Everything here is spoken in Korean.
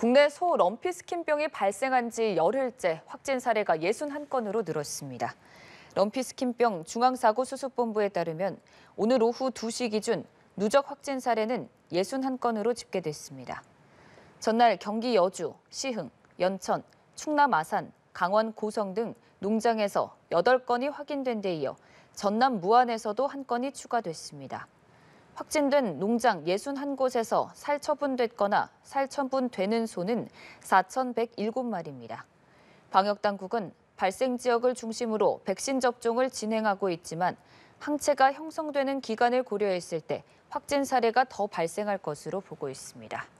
국내 소 럼피스킨병이 발생한 지 열흘째 확진 사례가 61건으로 늘었습니다. 럼피스킨병 중앙사고수습본부에 따르면 오늘 오후 2시 기준 누적 확진 사례는 61건으로 집계됐습니다. 전날 경기 여주, 시흥, 연천, 충남 아산, 강원 고성 등 농장에서 8건이 확인된 데 이어 전남 무안에서도 한 건이 추가됐습니다. 확진된 농장 61곳에서 살 처분됐거나 살 처분되는 소는 4,107마리입니다. 방역당국은 발생 지역을 중심으로 백신 접종을 진행하고 있지만 항체가 형성되는 기간을 고려했을 때 확진 사례가 더 발생할 것으로 보고 있습니다.